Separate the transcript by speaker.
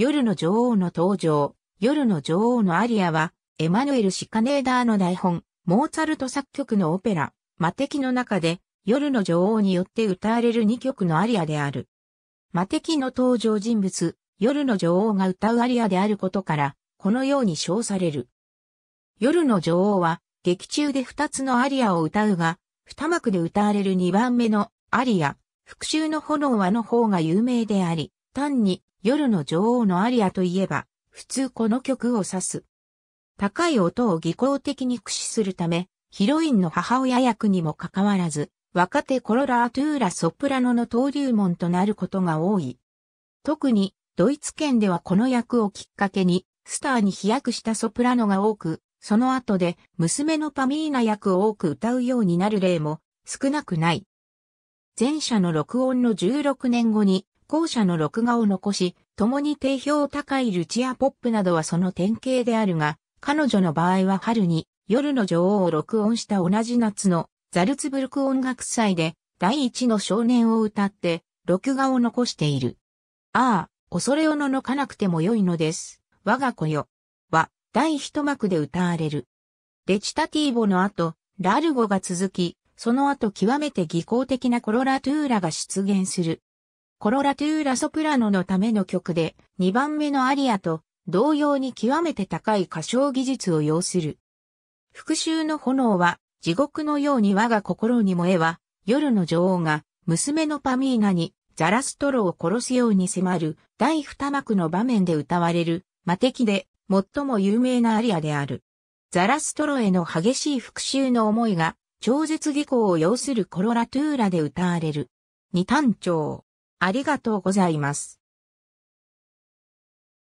Speaker 1: 夜の女王の登場、夜の女王のアリアは、エマヌエル・シカネーダーの台本、モーツァルト作曲のオペラ、魔敵の中で、夜の女王によって歌われる2曲のアリアである。魔敵の登場人物、夜の女王が歌うアリアであることから、このように称される。夜の女王は、劇中で2つのアリアを歌うが、二幕で歌われる2番目のアリア、復讐の炎はの方が有名であり、単に夜の女王のアリアといえば、普通この曲を指す。高い音を技巧的に駆使するため、ヒロインの母親役にもかかわらず、若手コロラートゥーラソプラノの登竜門となることが多い。特に、ドイツ圏ではこの役をきっかけに、スターに飛躍したソプラノが多く、その後で娘のパミーナ役を多く歌うようになる例も少なくない。前者の録音の16年後に校舎の録画を残し、共に定評高いルチア・ポップなどはその典型であるが、彼女の場合は春に夜の女王を録音した同じ夏のザルツブルク音楽祭で第一の少年を歌って録画を残している。ああ、恐れをののかなくても良いのです。我が子よ。は、第一幕で歌われる。レチタティーボの後、ラルゴが続き、その後極めて技巧的なコロラトゥーラが出現する。コロラトゥーラソプラノのための曲で、2番目のアリアと同様に極めて高い歌唱技術を要する。復讐の炎は、地獄のように我が心に燃えは、夜の女王が、娘のパミーナに、ザラストロを殺すように迫る、第二幕の場面で歌われる、魔敵で、最も有名なアリアである。ザラストロへの激しい復讐の思いが、超絶技巧を要するコロラトゥーラで歌われる。二単調。ありがとうございます。